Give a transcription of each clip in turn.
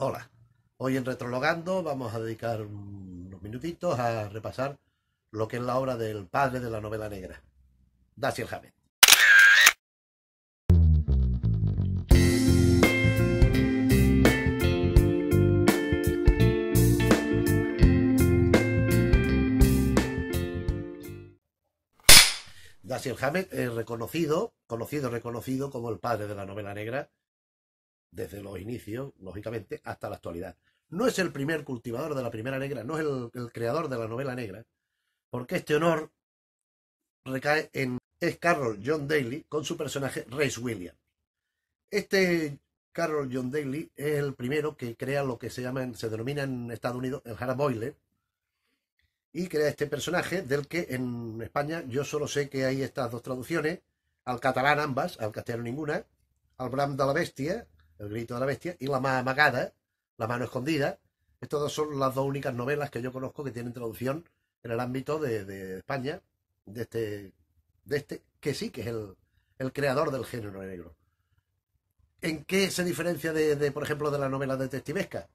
Hola, hoy en Retrologando vamos a dedicar unos minutitos a repasar lo que es la obra del padre de la novela negra, Daciel Hammett. Daciel Hammett es reconocido, conocido, reconocido como el padre de la novela negra desde los inicios, lógicamente, hasta la actualidad. No es el primer cultivador de la primera negra, no es el, creador de la novela negra, porque este honor recae en es Carroll John Daly con su personaje Race William. Este Carroll John Daly es el primero que crea lo que se llama, se denomina en Estados Unidos el Harold Boyle y crea este personaje del que en España yo solo sé que hay estas dos traducciones, al catalán ambas, al castellano ninguna, al Bram de la Bestia el grito de la bestia y La más amagada, La mano escondida. Estas son las dos únicas novelas que yo conozco que tienen traducción en el ámbito de, España, de este, de este, que sí, que es el, creador del género negro. ¿En qué se diferencia de, por ejemplo, de la novela detectivesca?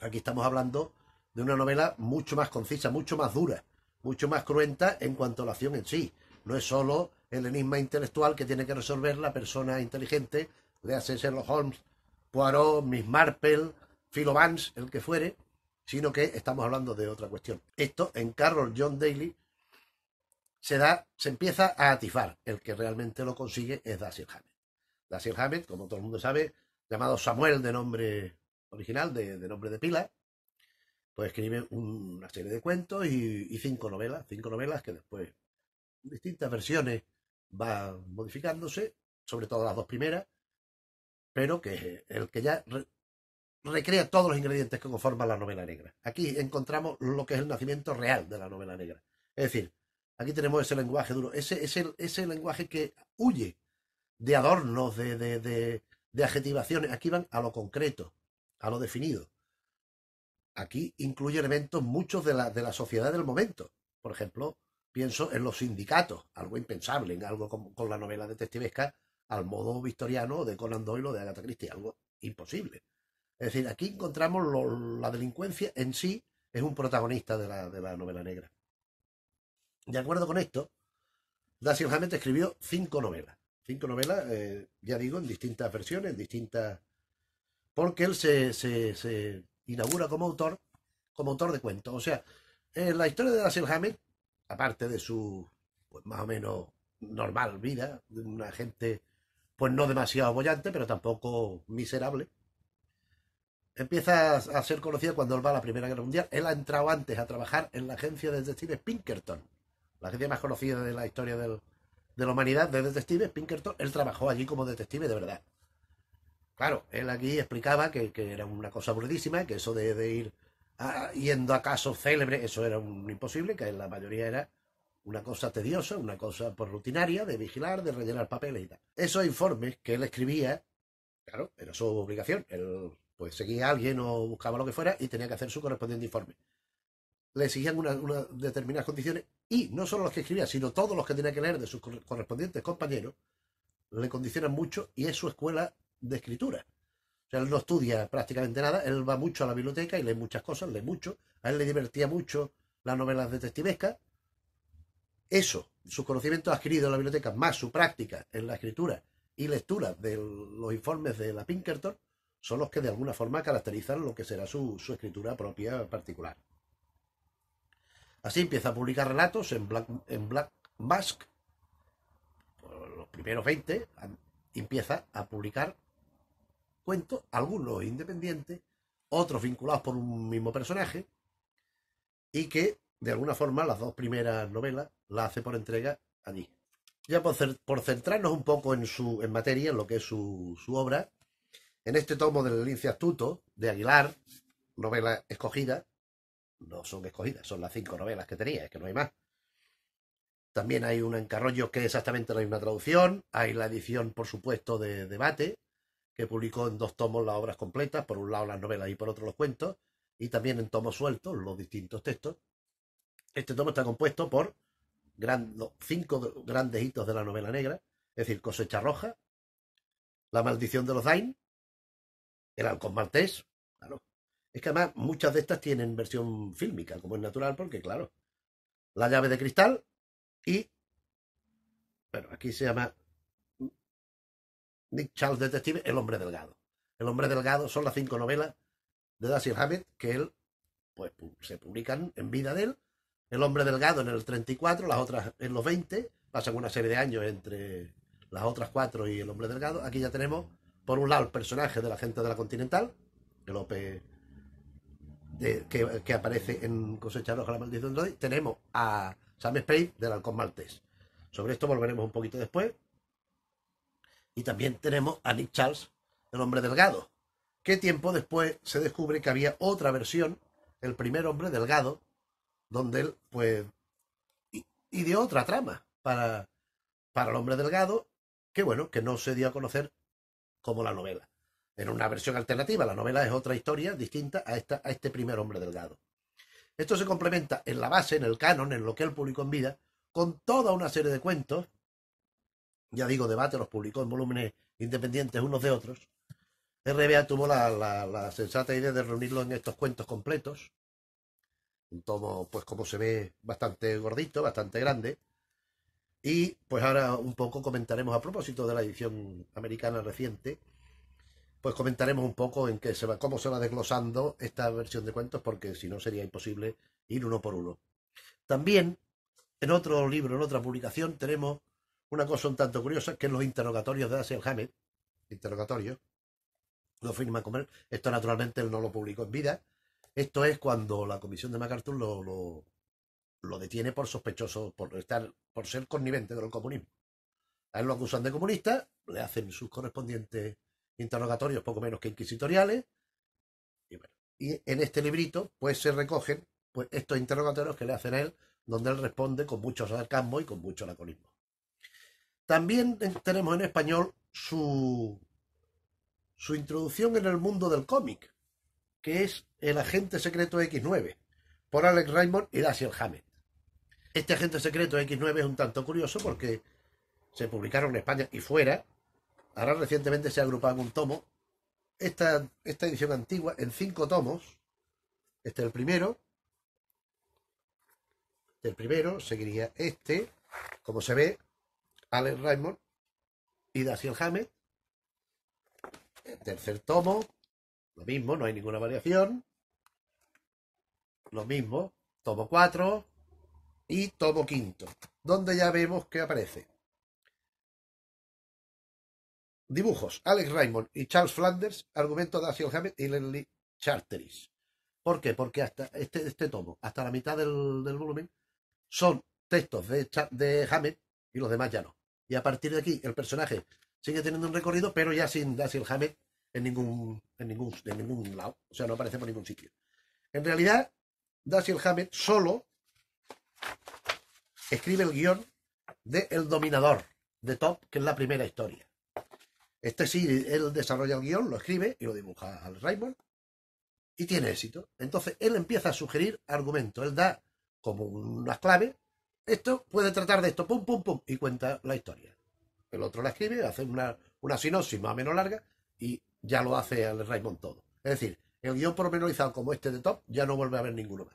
Aquí estamos hablando de una novela mucho más concisa, mucho más dura, mucho más cruenta en cuanto a la acción en sí. No es solo el enigma intelectual que tiene que resolver la persona inteligente de hacer Sherlock Holmes, Poirot, Miss Marple, Philo Vance, el que fuere, sino que estamos hablando de otra cuestión. Esto en Carroll John Daly se da, se empieza a atifar. El que realmente lo consigue es Dashiell Hammett. Dashiell Hammett, como todo el mundo sabe, llamado Samuel de nombre original, de, nombre de pila, pues escribe una serie de cuentos y, y, cinco novelas, cinco novelas que después en distintas versiones van modificándose, sobre todo las dos primeras, pero que es el que ya recrea todos los ingredientes que conforman la novela negra. Aquí encontramos lo que es el nacimiento real de la novela negra. Es decir, aquí tenemos ese lenguaje duro, ese, ese lenguaje que huye de adornos, de, adjetivaciones. Aquí van a lo concreto, a lo definido. Aquí incluye elementos muchos de la, sociedad del momento. Por ejemplo, pienso en los sindicatos, algo impensable, en algo con, con la novela detectivesca al modo victoriano de Conan Doyle o de Agatha Christie, algo imposible. Es decir, aquí encontramos la delincuencia en sí es un protagonista de la, novela negra. De acuerdo con esto, Dashiell Hammett escribió cinco novelas. Cinco novelas, eh, ya digo, en distintas versiones, distintas... Porque él se, inaugura como autor, como autor de cuentos. O sea, eh, la historia de Dashiell Hammett, aparte de su, pues más o menos normal vida, de una gente pues no demasiado abollante, pero tampoco miserable. Empieza a ser conocido cuando él va a la Primera Guerra Mundial. Él ha entrado antes a trabajar en la agencia de detectives Pinkerton, la agencia más conocida de la historia de la humanidad de detectives. Pinkerton, él trabajó allí como detective de verdad. Claro, él aquí explicaba que, que era una cosa aburridísima, que eso de, ir yendo a casos célebres, eso era un imposible, que la mayoría era una cosa tediosa, una cosa por pues rutinaria, de vigilar, de rellenar papeles y tal. Esos informes que él escribía, claro, era su obligación. Él pues seguía a alguien o buscaba lo que fuera y tenía que hacer su correspondiente informe. Le exigían unas determinadas condiciones y no solo los que escribía, sino todos los que tenía que leer de sus correspondientes compañeros, le condicionan mucho y es su escuela de escritura. O sea, él no estudia prácticamente nada, él va mucho a la biblioteca y lee muchas cosas, lee mucho. A él le divertía mucho las novelas detectivescas, eso, sus conocimientos adquiridos en la biblioteca, más su práctica en la escritura y lectura de los informes de la Pinkerton, son los que de alguna forma caracterizan lo que será su, escritura propia particular. Así empieza a publicar relatos en Black, Mask, los primeros 20, empieza a publicar cuentos, algunos independientes, otros vinculados por un mismo personaje, y que de alguna forma, las dos primeras novelas las hace por entrega allí. Ya por, centrarnos un poco en, su, en materia, en lo que es su, obra, en este tomo del Lince Astuto, de Aguilar, novela escogida, no son escogidas, son las cinco novelas que tenía, es que no hay más. También hay un encarrollo que exactamente no hay una traducción, hay la edición, por supuesto, de Debate, que publicó en dos tomos las obras completas, por un lado las novelas y por otro los cuentos, y también en tomos sueltos los distintos textos, este tomo está compuesto por cinco grandes hitos de la novela negra, es decir, Cosecha Roja, La Maldición de los Dain, El Alcón Martés, claro. Es que además muchas de estas tienen versión fílmica, como es natural, porque claro, La Llave de Cristal y, bueno, aquí se llama Nick Charles Detective, El Hombre Delgado. El Hombre Delgado son las cinco novelas de Dashiell Hammett que él, pues, se publican en vida de él el hombre delgado en el 34, las otras en los 20, pasan una serie de años entre las otras cuatro y el hombre delgado. Aquí ya tenemos, por un lado, el personaje de la gente de la Continental, el de, eh, que, aparece en Cosecha Roja la Maldición de hoy. Tenemos a Sam Spade del Halcón Maltés. Sobre esto volveremos un poquito después. Y también tenemos a Nick Charles, el hombre delgado, ¿Qué tiempo después se descubre que había otra versión, el primer hombre delgado, donde él, pues, de otra trama para, para el hombre delgado, que bueno, que no se dio a conocer como la novela. En una versión alternativa, la novela es otra historia distinta a, esta, a este primer hombre delgado. Esto se complementa en la base, en el canon, en lo que él publicó en vida, con toda una serie de cuentos, ya digo, debate, los publicó en volúmenes independientes unos de otros. RBA tuvo la, la sensata idea de reunirlos en estos cuentos completos, un tomo, pues como se ve, bastante gordito, bastante grande. Y pues ahora un poco comentaremos a propósito de la edición americana reciente, pues comentaremos un poco en qué se va, cómo se va desglosando esta versión de cuentos, porque si no sería imposible ir uno por uno. También en otro libro, en otra publicación, tenemos una cosa un tanto curiosa, que es los interrogatorios de Asiel Hammett, interrogatorio, lo firma comer. Esto naturalmente él no lo publicó en vida, esto es cuando la comisión de MacArthur lo, detiene por sospechoso, por, estar, por ser connivente con el comunismo. A él lo acusan de comunista, le hacen sus correspondientes interrogatorios poco menos que inquisitoriales. Y, bueno, y en este librito pues se recogen pues, estos interrogatorios que le hacen a él, donde él responde con mucho sarcasmo y con mucho laconismo. También tenemos en español su, su introducción en el mundo del cómic, que es el agente secreto X9 por Alex Raymond y Dashiell Hammett. Este agente secreto X9 es un tanto curioso porque se publicaron en España y fuera. Ahora recientemente se ha agrupado en un tomo. Esta, esta edición antigua en cinco tomos. Este es el primero. Este el primero. Seguiría este. Como se ve, Alex Raymond y Dashiell Hammett. El tercer tomo, lo mismo, no hay ninguna variación lo mismo, tomo 4 y tomo quinto, donde ya vemos que aparece. Dibujos, Alex Raymond y Charles Flanders, argumento de Asiel Hammett y Lenny Charteris. ¿Por qué? Porque hasta este, este tomo, hasta la mitad del, volumen, son textos de, de Hammett y los demás ya no. Y a partir de aquí, el personaje sigue teniendo un recorrido, pero ya sin Cecil Hammett en ningún, en ningún, en ningún lado. O sea, no aparece por ningún sitio. En realidad, el Hammett solo escribe el guión de El Dominador, de Top, que es la primera historia. Este sí, él desarrolla el guión, lo escribe y lo dibuja al Raymond y tiene éxito. Entonces él empieza a sugerir argumentos, él da como unas claves, esto puede tratar de esto, pum, pum, pum, y cuenta la historia. El otro la escribe, hace una, una sinopsis más o menos larga y ya lo hace al Raymond todo. Es decir, el guión pormenorizado como este de Top ya no vuelve a haber ninguno más.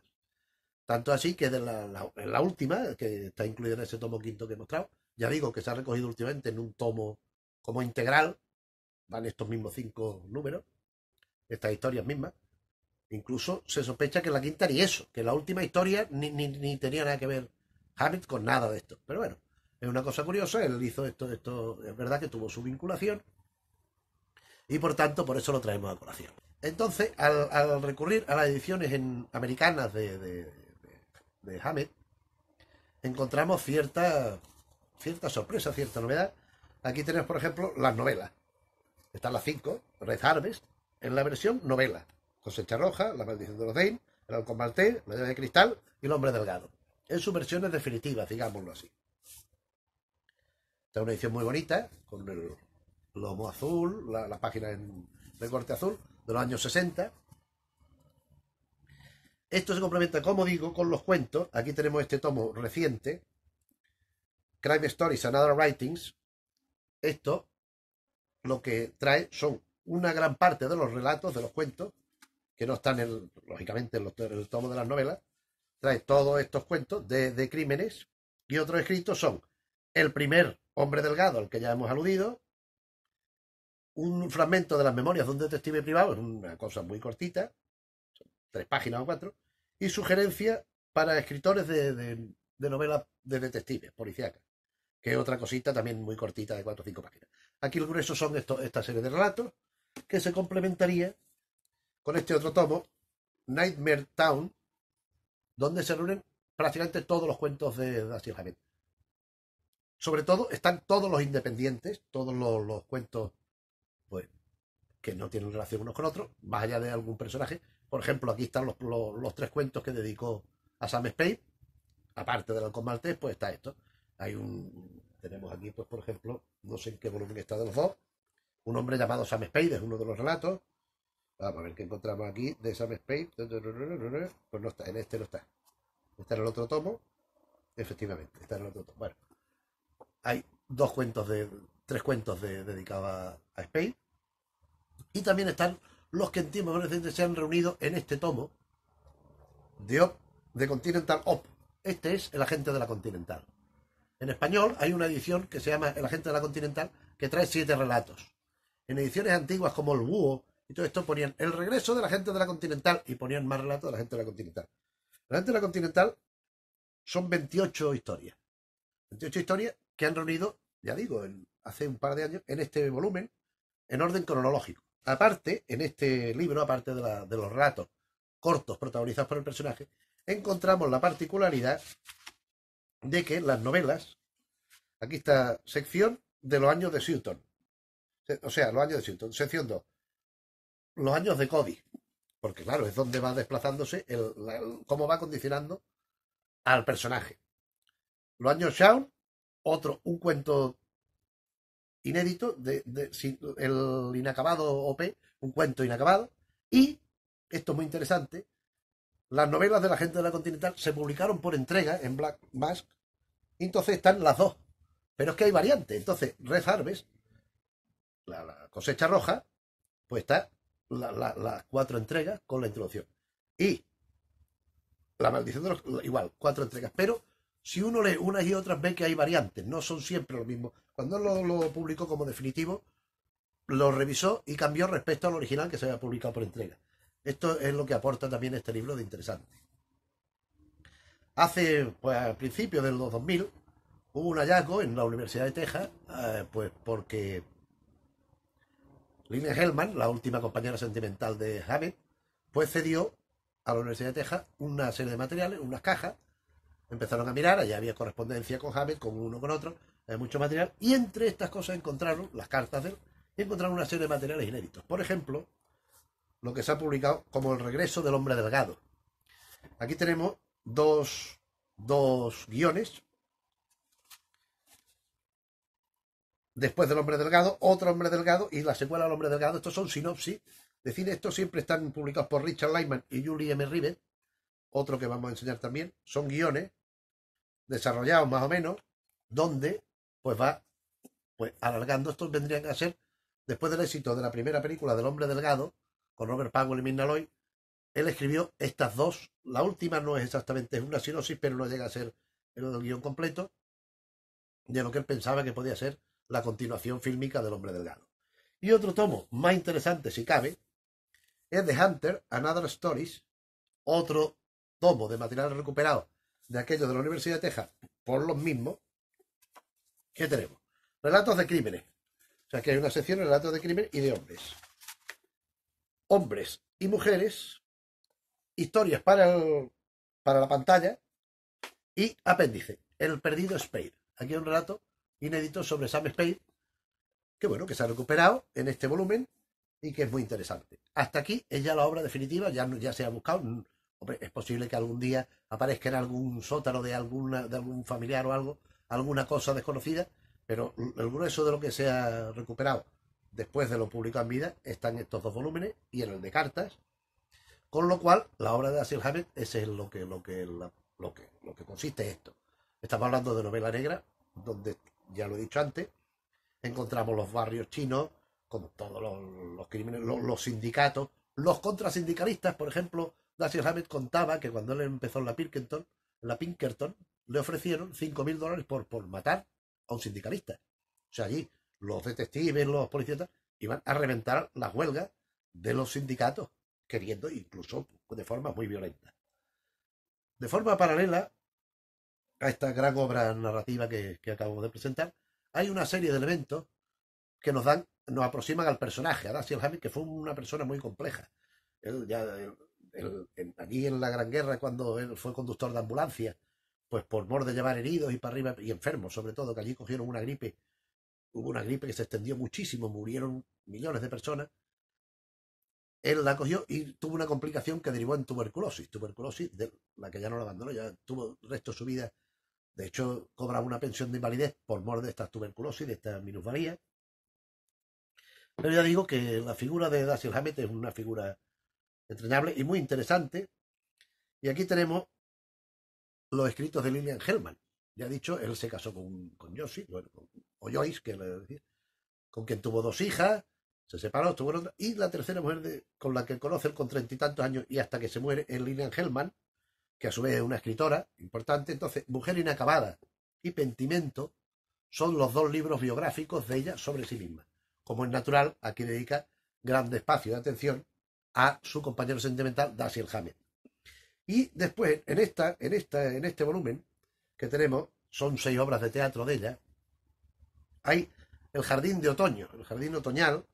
Tanto así que de la, última, que está incluida en ese tomo quinto que he mostrado, ya digo que se ha recogido últimamente en un tomo como integral, van estos mismos cinco números, estas historias mismas. Incluso se sospecha que la quinta ni eso, que la última historia ni, ni, ni tenía nada que ver Hammett con nada de esto. Pero bueno, es una cosa curiosa, él hizo esto, esto, es verdad que tuvo su vinculación y por tanto por eso lo traemos a colación. Entonces, al, recurrir a las ediciones en, americanas de, de, Hammett, encontramos cierta, cierta sorpresa, cierta novedad. Aquí tenemos, por ejemplo, las novelas. Están las cinco, Red Harvest, en la versión novela. Cosecha Roja, La Maldición de los Dane, El combate La de Cristal y El Hombre Delgado. En sus versiones definitivas, digámoslo así. Está es una edición muy bonita, con el Lomo Azul, la, página en corte azul, de los años 60. Esto se complementa, como digo, con los cuentos. Aquí tenemos este tomo reciente, Crime Stories and Other Writings. Esto lo que trae son una gran parte de los relatos, de los cuentos, que no están, lógicamente, en, los, el tomo de las novelas. Trae todos estos cuentos de crímenes y otros escritos son El primer hombre delgado, al que ya hemos aludido, un fragmento de las memorias de un detective privado, es una cosa muy cortita, tres páginas o cuatro, y sugerencia para escritores de, novelas de detectives, policíacas, que es otra cosita también muy cortita de cuatro o cinco páginas. Aquí el grueso son esta serie de relatos que se complementaría con este otro tomo, Nightmare Town, donde se reúnen prácticamente todos los cuentos de Daniel Javier. Sobre todo están todos los independientes, todos los cuentos que no tienen relación unos con otros, más allá de algún personaje. Por ejemplo, aquí están los, tres cuentos que dedicó a Sam Spade. Aparte del los maltés, pues está esto. Hay un... Tenemos aquí, pues, por ejemplo, no sé en qué volumen está de los dos. Un hombre llamado Sam Spade es uno de los relatos. Vamos a ver qué encontramos aquí de Sam Spade. Pues no está, en este no está. Está en el otro tomo. Efectivamente, está en el otro tomo. Bueno, hay dos cuentos de... Tres cuentos de, dedicados a, a Spade y también están los que en tiempos recientes se han reunido en este tomo de, de Continental Op. Este es El Agente de la Continental. En español hay una edición que se llama El Agente de la Continental que trae siete relatos. En ediciones antiguas como El Búho y todo esto ponían El Regreso de la Gente de la Continental y ponían más relatos de la Gente de la Continental. La Gente de la Continental son 28 historias. 28 historias que han reunido, ya digo, hace un par de años en este volumen en orden cronológico. Aparte, en este libro, aparte de, los ratos cortos protagonizados por el personaje, encontramos la particularidad de que las novelas, aquí está sección de los años de Sutton, o sea, los años de Sutton, sección 2, los años de Cody, porque claro, es donde va desplazándose, cómo va condicionando al personaje. Los años Shawn, otro, un cuento inédito, de, el inacabado OP, un cuento inacabado, y, esto es muy interesante, las novelas de la gente de la Continental se publicaron por entrega en Black Mask, entonces están las dos, pero es que hay variantes, entonces Red Harvest, la, cosecha roja, pues está las cuatro entregas con la introducción. Y la maldición de los... Igual, cuatro entregas, pero si uno lee unas y otras, ve que hay variantes, no son siempre lo mismo. Cuando lo, publicó como definitivo, lo revisó y cambió respecto al original que se había publicado por entrega. Esto es lo que aporta también este libro de interesante. Hace, pues, al principio del 2000, hubo un hallazgo en la Universidad de Texas, eh, pues porque Lina Hellman, la última compañera sentimental de Javi, pues cedió a la Universidad de Texas una serie de materiales, unas cajas, Empezaron a mirar, allá había correspondencia con Hammett, con uno con otro, hay eh, mucho material, y entre estas cosas encontraron las cartas de él, encontraron una serie de materiales inéditos. Por ejemplo, lo que se ha publicado como El regreso del hombre delgado. Aquí tenemos dos, guiones. Después del hombre delgado, otro hombre delgado y la secuela del hombre delgado. Estos son sinopsis. Decir, estos siempre están publicados por Richard Lyman y Julie M. Rivet. Otro que vamos a enseñar también. Son guiones desarrollado más o menos, donde pues va pues alargando. Estos vendrían a ser, después del éxito de la primera película del hombre delgado, con Robert Powell y Mirna él escribió estas dos. La última no es exactamente, es una sinopsis, pero no llega a ser el guión completo de lo que él pensaba que podía ser la continuación fílmica del hombre delgado. Y otro tomo, más interesante si cabe, es de Hunter, Another Stories, otro tomo de material recuperado de aquellos de la Universidad de Texas por los mismos, ¿qué tenemos? Relatos de crímenes. O sea, que hay una sección de relatos de crímenes y de hombres. Hombres y mujeres, historias para, para la pantalla y apéndice, El perdido Spade. Aquí hay un relato inédito sobre Sam Spade, que bueno, que se ha recuperado en este volumen y que es muy interesante. Hasta aquí es ya la obra definitiva, ya, ya se ha buscado, es posible que algún día aparezca en algún sótano de, alguna, de algún familiar o algo, alguna cosa desconocida, pero el grueso de lo que se ha recuperado después de lo publicado en vida está en estos dos volúmenes y en el de cartas, con lo cual la obra de Asil Hammett es lo que, lo que, lo que, lo que consiste esto. Estamos hablando de novela negra, donde, ya lo he dicho antes, encontramos los barrios chinos, con todos los, crímenes, los, sindicatos, los contrasindicalistas, por ejemplo, Dacia Hammett contaba que cuando él empezó la Pinkerton, la Pinkerton le ofrecieron 5.000 dólares por, por matar a un sindicalista. O sea, allí los detectives, los policías iban a reventar las huelgas de los sindicatos, queriendo incluso de forma muy violenta. De forma paralela a esta gran obra narrativa que, acabo de presentar, hay una serie de elementos que nos dan, nos aproximan al personaje, a Dashiell Hammett, que fue una persona muy compleja. Él ya eh, aquí en la Gran Guerra, cuando él fue conductor de ambulancia, pues por mor de llevar heridos y para arriba, y enfermos sobre todo, que allí cogieron una gripe, hubo una gripe que se extendió muchísimo, murieron millones de personas, él la cogió y tuvo una complicación que derivó en tuberculosis, tuberculosis de la que ya no la abandonó, ya tuvo el resto de su vida, de hecho cobra una pensión de invalidez por mor de esta tuberculosis, de esta minusvalía, pero ya digo que la figura de Dashiell Hammett es una figura entrenable y muy interesante. Y aquí tenemos los escritos de Lilian Hellman. Ya he dicho, él se casó con, con Josie, con, o Joyce, que con quien tuvo dos hijas, se separó, tuvo y la tercera mujer con la que conoce con treinta y tantos años y hasta que se muere es Lilian Hellman, que a su vez es una escritora importante. Entonces, Mujer Inacabada y Pentimento son los dos libros biográficos de ella sobre sí misma. Como es natural, aquí dedica grande espacio de atención a su compañero sentimental Daciel Hammett. Y después, en, esta, en, esta, en este volumen que tenemos, son seis obras de teatro de ella, hay El Jardín de Otoño, El Jardín Otoñal,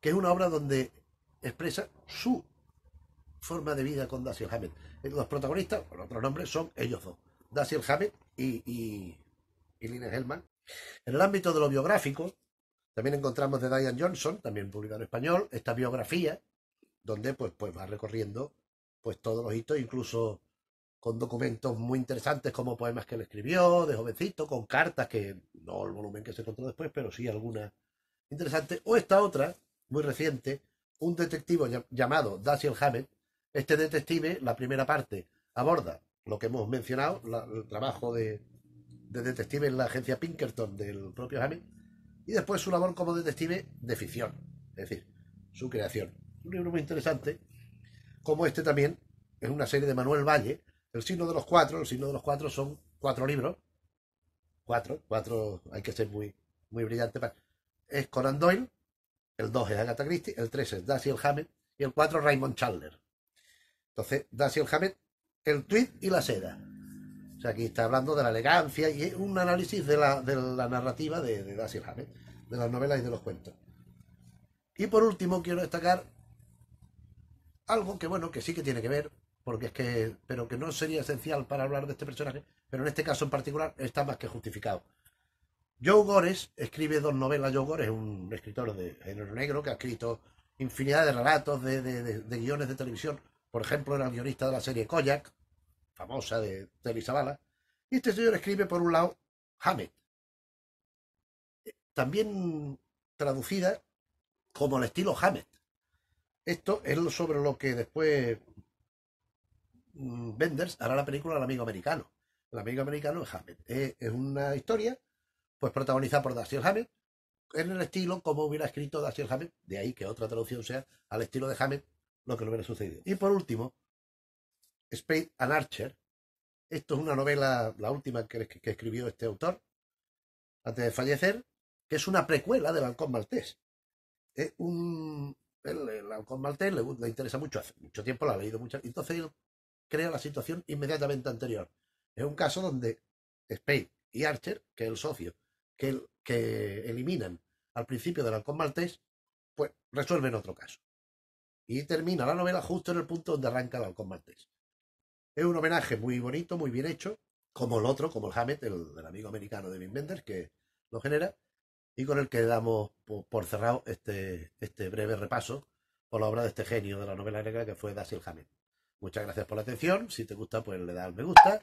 que es una obra donde expresa su forma de vida con Daciel Hammett. Los protagonistas, con otros nombres, son ellos dos, Daciel Hammett y, y, Hellman. En el ámbito de lo biográfico, también encontramos de Diane Johnson, también publicado en español, esta biografía donde pues, pues va recorriendo pues todos los hitos, incluso con documentos muy interesantes como poemas que él escribió de jovencito, con cartas que no el volumen que se encontró después, pero sí alguna interesante. O esta otra, muy reciente, un detective llamado Dashiell Hammett. Este detective, la primera parte, aborda lo que hemos mencionado, el trabajo de, de, detective en la agencia Pinkerton del propio Hammett, y después su labor como detective de ficción, es decir, su creación un libro muy interesante, como este también, es una serie de Manuel Valle, El signo de los cuatro, el signo de los cuatro son cuatro libros, cuatro, cuatro, hay que ser muy, muy brillante Es Conan Doyle, el dos es Agatha Christie, el tres es Dashiell Hammett y el cuatro Raymond Chandler. Entonces, Dashiell Hammett, el tweet y la seda. O sea, aquí está hablando de la elegancia y es un análisis de la, narrativa de, de Dashiell Hammett, de las novelas y de los cuentos. Y por último, quiero destacar algo que bueno, que sí que tiene que ver, porque es que, pero que no sería esencial para hablar de este personaje, pero en este caso en particular está más que justificado. Joe Gores escribe dos novelas. Joe Gores es un escritor de género negro que ha escrito infinidad de relatos, de, guiones de televisión. Por ejemplo, era guionista de la serie Koyak, famosa de, Telly Y este señor escribe, por un lado, Hammett. Eh, también traducida como el estilo Hammett. Esto es sobre lo que después mm, Benders hará la película El amigo americano. El amigo americano es Hammett. Es, una historia pues protagonizada por Dashiell Hammett en el estilo como hubiera escrito Dashiell Hammett, de ahí que otra traducción sea al estilo de Hammett lo que le hubiera sucedido. Y por último, Spade and Archer. Esto es una novela, la última que, escribió este autor antes de fallecer, que es una precuela De Balcón Maltés. Es un, el Alcón maltés le, interesa mucho, hace mucho tiempo la ha leído mucho. Entonces crea la situación inmediatamente anterior. Es un caso donde Spade y Archer, que es el socio, que, que eliminan al principio del Alcón maltés, pues resuelven otro caso. Y termina la novela justo en el punto donde arranca el Alcón maltés. Es un homenaje muy bonito, muy bien hecho, como el otro, como el Hammett, el, amigo americano de Wim Wenders, que lo genera, y con el que damos por cerrado este, este breve repaso por la obra de este genio de la novela negra que fue Dashiell Hammett. Muchas gracias por la atención. Si te gusta, pues le das me gusta.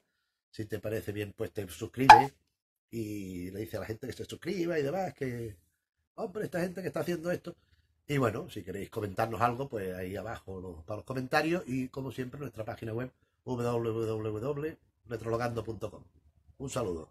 Si te parece bien, pues te suscribes y le dice a la gente que se suscriba y demás, que, hombre, esta gente que está haciendo esto. Y bueno, si queréis comentarnos algo, pues ahí abajo para los comentarios y como siempre nuestra página web www.retrologando.com. Un saludo.